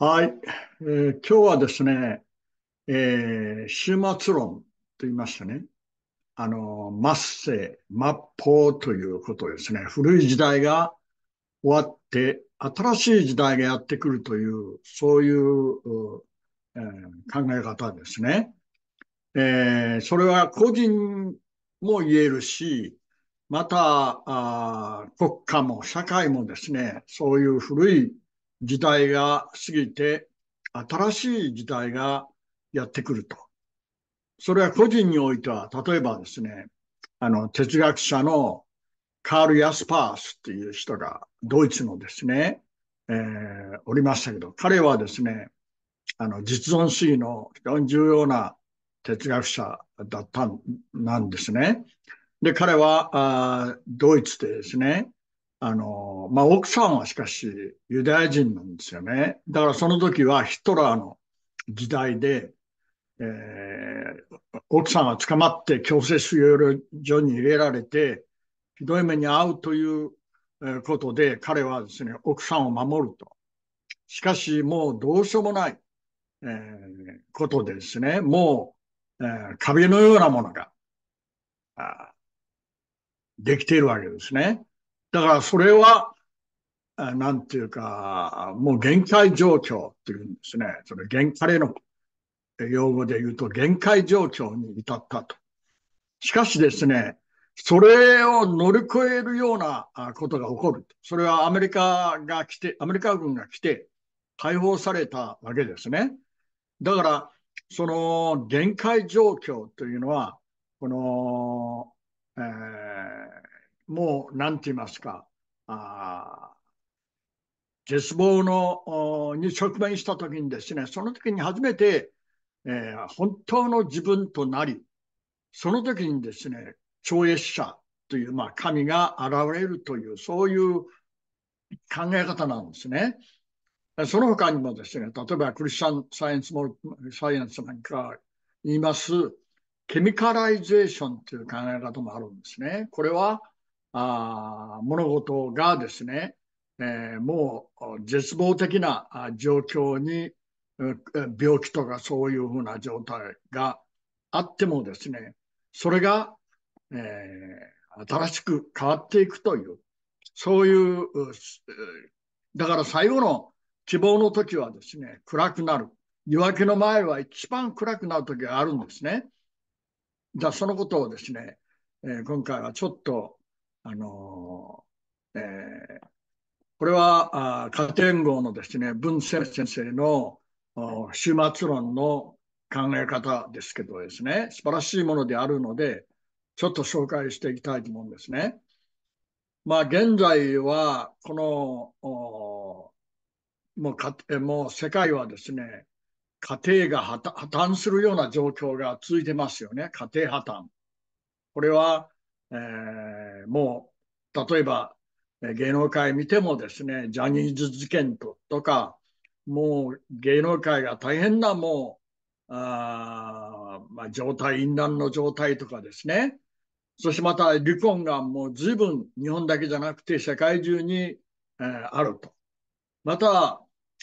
はい、えー、今日はですね、えー、終末論と言いましてね、あの、末世、末法ということですね。古い時代が終わって、新しい時代がやってくるという、そういう、えー、考え方ですね。えそれは個人も言えるし、また、国家も社会もですね、そういう古い時代が過ぎて、新しい時代がやってくると。それは個人においては、例えばですね、あの、哲学者のカール・ヤスパースっていう人が、ドイツのですね、えー、おりましたけど、彼はですね、あの、実存主義の非常に重要な哲学者だったん、なんですね。で、彼は、あドイツでですね、あの、まあ、奥さんはしかしユダヤ人なんですよね。だからその時はヒトラーの時代で、えー、奥さんは捕まって強制収容所に入れられて、ひどい目に遭うということで、彼はですね、奥さんを守ると。しかし、もうどうしようもない、えー、ことでですね、もう、えー、壁のようなものが、あできているわけですね。だからそれは、なんていうか、もう限界状況っていうんですね。それ限界の用語で言うと限界状況に至ったと。しかしですね、それを乗り越えるようなことが起こる。それはアメリカが来て、アメリカ軍が来て解放されたわけですね。だから、その限界状況というのは、この、えーもう、なんて言いますか、あ絶望のに直面した時にですね、その時に初めて、えー、本当の自分となり、その時にですね、超越者という、まあ、神が現れるという、そういう考え方なんですね。その他にもですね、例えばクリスチャンサイエンスも、サイエンスなんか言います、ケミカライゼーションという考え方もあるんですね。これは、あ物事がですね、えー、もう絶望的な状況に病気とかそういうふうな状態があってもですね、それが、えー、新しく変わっていくという、そういう、だから最後の希望の時はですね、暗くなる。夜明けの前は一番暗くなる時があるんですね。じゃあそのことをですね、えー、今回はちょっとあのー、えー、これはあ加点号のですね、文先生の終末論の考え方ですけどですね、素晴らしいものであるので、ちょっと紹介していきたいと思うんですね。まあ、現在は、この、もうかもう世界はですね、家庭が破綻するような状況が続いてますよね。家庭破綻。これはえー、もう、例えば、芸能界見てもですね、ジャニーズ事件ととか、もう芸能界が大変なもう、あまあ、状態、淫乱の状態とかですね。そしてまた離婚がもう随分日本だけじゃなくて世界中に、えー、あると。また、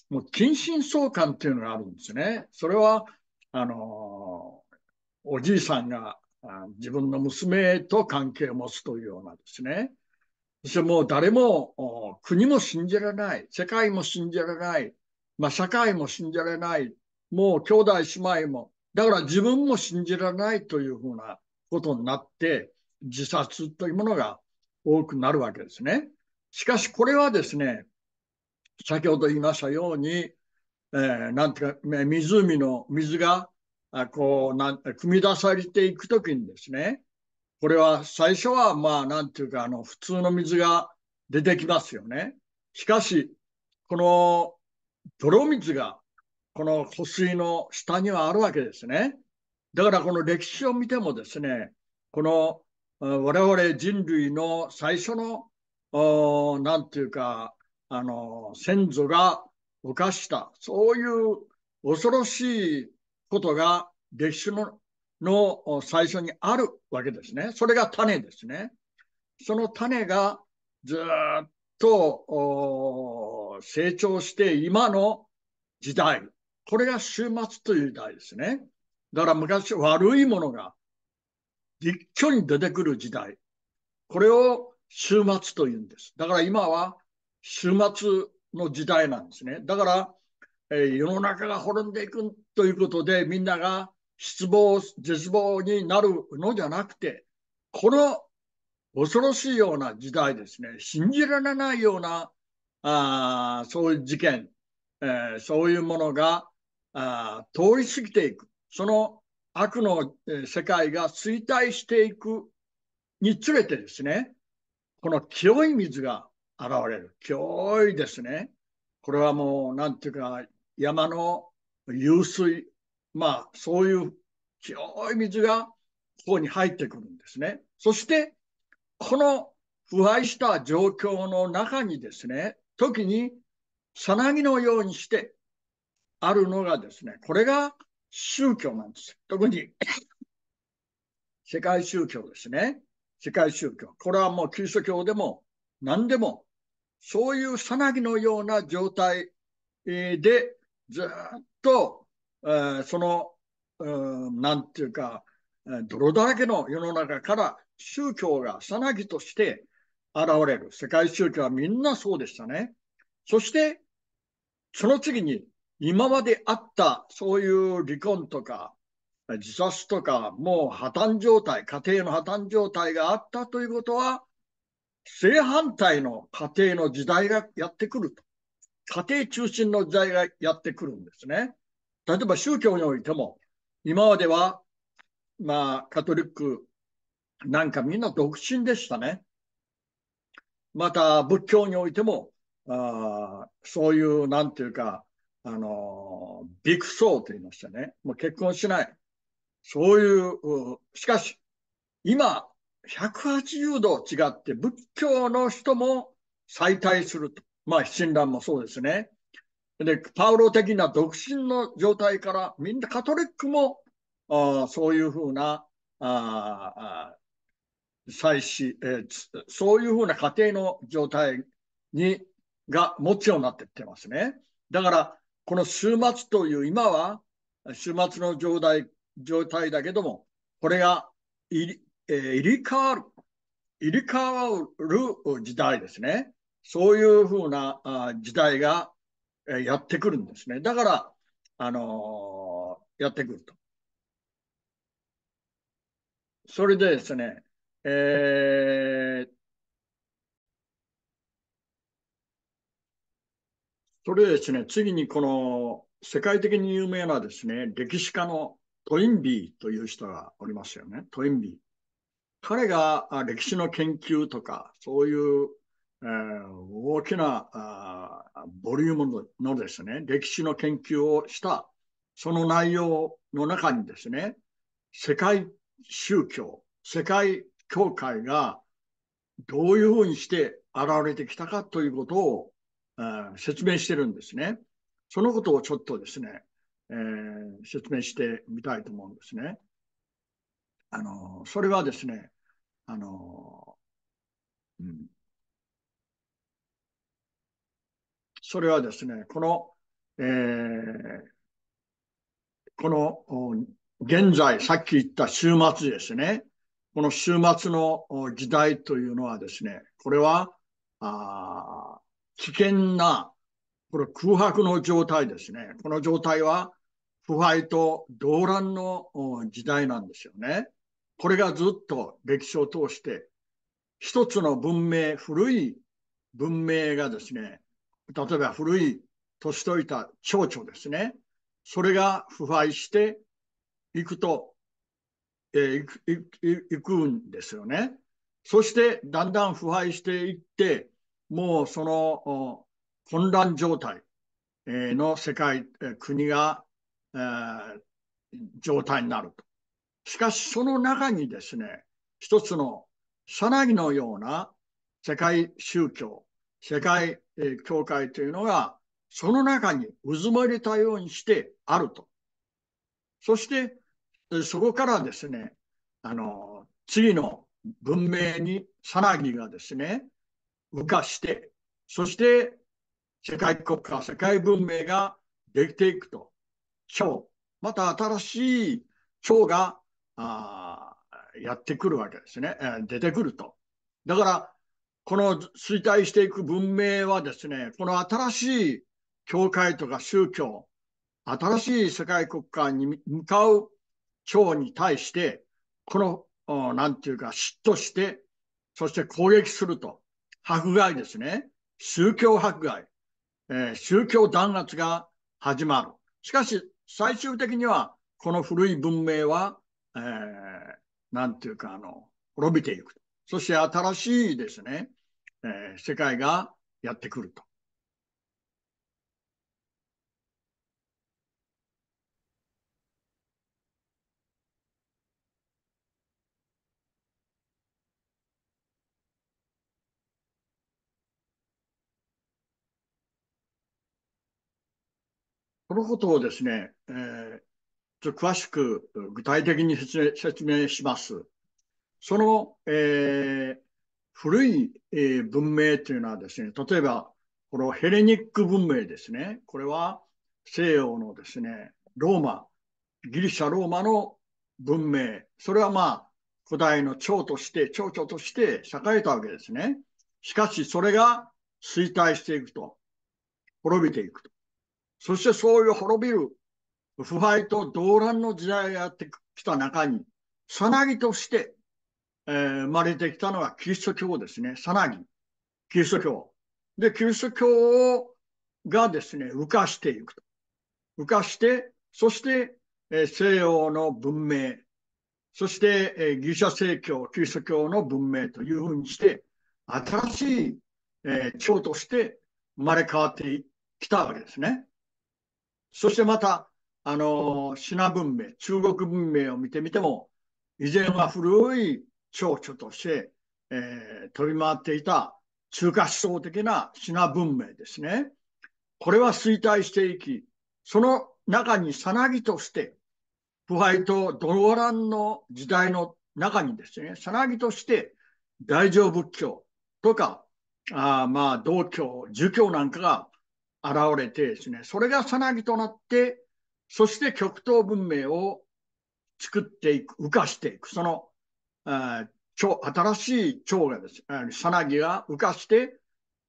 もう近親相関っていうのがあるんですね。それは、あのー、おじいさんが自分の娘と関係を持つというようなですね。そしてもう誰も国も信じられない、世界も信じられない、まあ、社会も信じられない、もう兄弟姉妹も、だから自分も信じられないというふうなことになって、自殺というものが多くなるわけですね。しかしこれはですね、先ほど言いましたように、えー、なんていうか、湖の水があこうなん組み出されていくときにですね、これは最初はまあなんていうかあの普通の水が出てきますよね。しかし、この泥水がこの湖水の下にはあるわけですね。だからこの歴史を見てもですね、この我々人類の最初の何て言うかあの先祖が犯したそういう恐ろしいことが歴史のの最初にあるわけですね。それが種ですね。その種がずっと成長して今の時代。これが終末という時代ですね。だから昔悪いものが一挙に出てくる時代。これを終末というんです。だから今は終末の時代なんですね。だから世の中が滅んでいくということでみんなが失望絶望になるのじゃなくてこの恐ろしいような時代ですね信じられないようなあそういう事件、えー、そういうものがあ通り過ぎていくその悪の世界が衰退していくにつれてですねこの清い水が現れる清いですねこれはもう、なんていうか、山の湧水、まあ、そういう広い水がここに入ってくるんですね。そして、この腐敗した状況の中にですね、時にさなぎのようにしてあるのがですね、これが宗教なんです。特に世界宗教ですね。世界宗教。これはもうキリスト教でも何でもそういうさなぎのような状態でずっと、その、なんていうか、泥だらけの世の中から宗教がさなぎとして現れる。世界宗教はみんなそうでしたね。そして、その次に今まであったそういう離婚とか自殺とかもう破綻状態、家庭の破綻状態があったということは、正反対の家庭の時代がやってくると。家庭中心の時代がやってくるんですね。例えば宗教においても、今までは、まあ、カトリックなんかみんな独身でしたね。また、仏教においても、あそういう、なんていうか、あのー、ビクソーと言いましたね。もう結婚しない。そういう、しかし、今、180度違って仏教の人も再退すると。まあ、親鸞もそうですね。で、パウロ的な独身の状態から、みんなカトリックも、あそういうふうな、あ祭祀、えー、そういうふうな家庭の状態に、が持つようになってってますね。だから、この週末という今は、週末の状態、状態だけども、これがえー、入れ替わる、入れ替わる時代ですね。そういうふうなあ時代が、えー、やってくるんですね。だから、あのー、やってくると。それでですね、えー、それでですね、次にこの世界的に有名なですね、歴史家のトインビーという人がおりますよね。トインビー。彼が歴史の研究とか、そういう、えー、大きなあボリュームのですね、歴史の研究をした、その内容の中にですね、世界宗教、世界教会がどういうふうにして現れてきたかということを、えー、説明してるんですね。そのことをちょっとですね、えー、説明してみたいと思うんですね。あの、それはですね、あの、うん。それはですね、この、えー、この現在、さっき言った週末ですね。この週末の時代というのはですね、これは、あ危険な、これ空白の状態ですね。この状態は腐敗と動乱の時代なんですよね。これがずっと歴史を通して、一つの文明、古い文明がですね、例えば古い年といた蝶々ですね、それが腐敗していくと、えー、いくいくんですよね。そしてだんだん腐敗していって、もうその混乱状態の世界、国が、えー、状態になると。しかしその中にですね、一つのさなぎのような世界宗教、世界、えー、教会というのが、その中に渦巻いれたようにしてあると。そして、そこからですね、あの、次の文明にさなぎがですね、浮かして、そして世界国家、世界文明ができていくと。今日、また新しい蝶があやってくるわけですね、出てくると。だから、この衰退していく文明はですね、この新しい教会とか宗教、新しい世界国家に向かう長に対して、この、なんていうか、嫉妬して、そして攻撃すると。迫害ですね。宗教迫害、えー、宗教弾圧が始まる。しかし、最終的には、この古い文明はえー、なんていうか、あの、滅びていく。そして新しいですね、えー、世界がやってくると。このことをですね、えー、ちょっと詳しく具体的に説明します。その、えー、古い、えー、文明というのはですね、例えば、このヘレニック文明ですね。これは西洋のですね、ローマ、ギリシャ・ローマの文明。それはまあ、古代の長として、長々として栄えたわけですね。しかし、それが衰退していくと。滅びていくと。そしてそういう滅びる腐敗と動乱の時代がやってきた中に、さなぎとして、えー、生まれてきたのがキリスト教ですね。さなぎ。キリスト教。で、キリスト教をがですね、浮かしていくと。浮かして、そして、えー、西洋の文明、そして、えー、ギリシャ正教、キリスト教の文明というふうにして、新しい、えー、教として生まれ変わってきたわけですね。そしてまた、あの、シナ文明、中国文明を見てみても、以前は古い蝶々として、えー、飛び回っていた中華思想的なシナ文明ですね。これは衰退していき、その中にさなぎとして、腐敗と泥乱の時代の中にですね、さなぎとして大乗仏教とか、あまあ、道教、儒教なんかが現れてですね、それがさなぎとなって、そして極東文明を作っていく、浮かしていく。その、あ新しい蝶がです、さなぎが浮かして、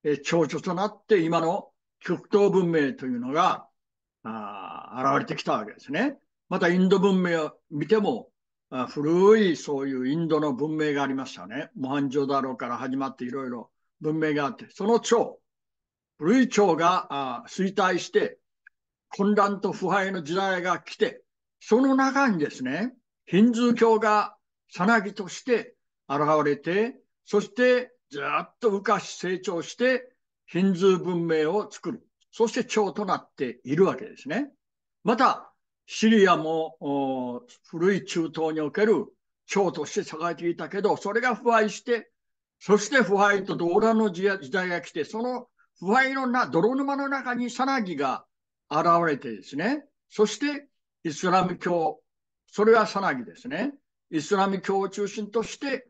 え蝶々となって今の極東文明というのがあ現れてきたわけですね。またインド文明を見てもあ古いそういうインドの文明がありましたね。モハンジョダロから始まっていろいろ文明があって、その蝶、古い蝶が衰退して混乱と腐敗の時代が来て、その中にですね、ヒンズー教がさなぎとして現れて、そしてずっと浮かし成長して、ヒンズー文明を作る。そして蝶となっているわけですね。また、シリアも古い中東における長として栄えていたけど、それが腐敗して、そして腐敗と動乱の時代が来て、その腐敗のな泥沼の中にさなぎが現れてですね、そしてイスラム教、それはさなぎですね、イスラム教を中心として、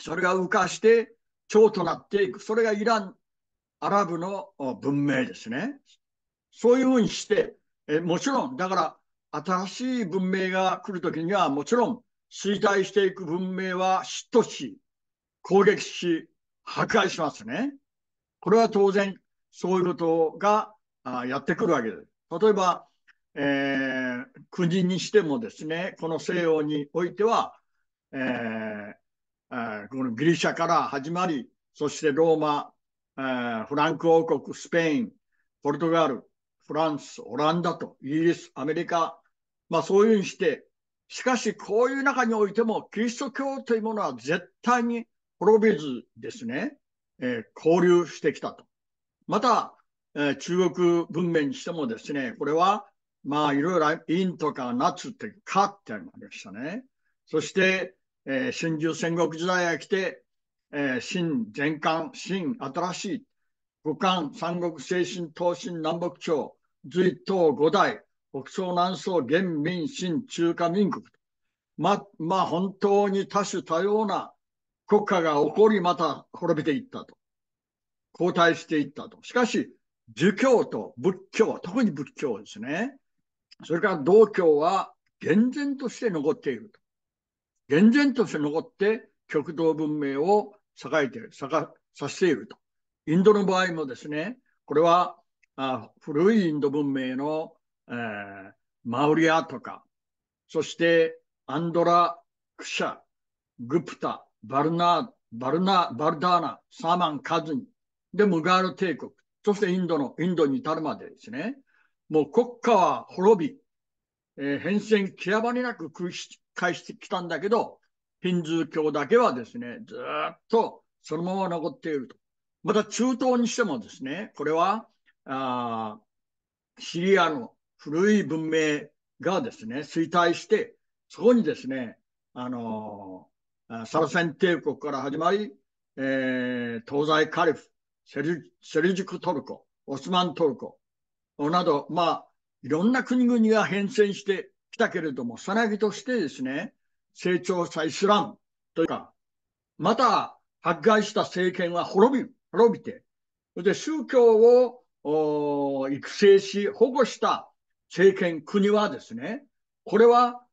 それが浮かして蝶となっていく、それがイラン、アラブの文明ですね。そういうふうにして、えもちろん、だから新しい文明が来るときには、もちろん衰退していく文明は嫉妬し、攻撃し、破壊しますね。これは当然、そういうことがあやってくるわけです。例えば、えー、国にしてもですね、この西洋においては、えーえー、このギリシャから始まり、そしてローマ、えー、フランク王国、スペイン、ポルトガル、フランス、オランダと、イギリス、アメリカ、まあそういうふうにして、しかしこういう中においても、キリスト教というものは絶対に滅びずですね、えー、交流してきたと。また、え中国文明にしてもですね、これは、まあ、いろいろ、陰とか夏ってかってありましたね。そして、えー、春秋戦国時代が来て、えー、新全漢、新新しい、五漢、三国精神、東進南北朝、隋東五代、北宋、南宋、元民、新中華民国ま、まあ、本当に多種多様な国家が起こり、また滅びていったと。後退していったと。しかし、儒教と仏教、特に仏教ですね。それから道教は厳然として残っていると。厳然として残って極道文明を栄えている、させていると。インドの場合もですね、これはあ古いインド文明の、えー、マウリアとか、そしてアンドラ、クシャ、グプタ、バルナ、バルナ、バルダーナ、サーマン、カズニ、で、ムガール帝国、そしてインドの、インドに至るまでですね、もう国家は滅び、えー、変遷極まりなく繰り返してきたんだけど、ヒンズー教だけはですね、ずっとそのまま残っていると。また中東にしてもですね、これは、あシリアの古い文明がですね、衰退して、そこにですね、あのー、サルセン帝国から始まり、えー、東西カリフ、セルセルジュクトルコ、オスマントルコなど、まあ、いろんな国々が変遷してきたけれども、さなぎとしてですね、成長したイスラムというか、また、迫害した政権は滅び、滅びて、で、宗教を育成し、保護した政権、国はですね、これは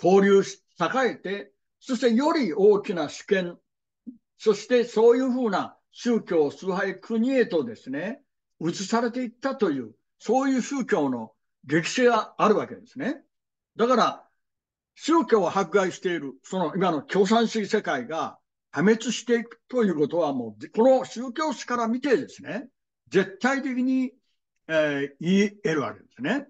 交流し、栄えて、そしてより大きな主権、そしてそういうふうな宗教崇拝国へとですね、移されていったという、そういう宗教の歴史があるわけですね。だから、宗教を迫害している、その今の共産主義世界が破滅していくということは、もう、この宗教史から見てですね、絶対的に、えー、言えるわけですね。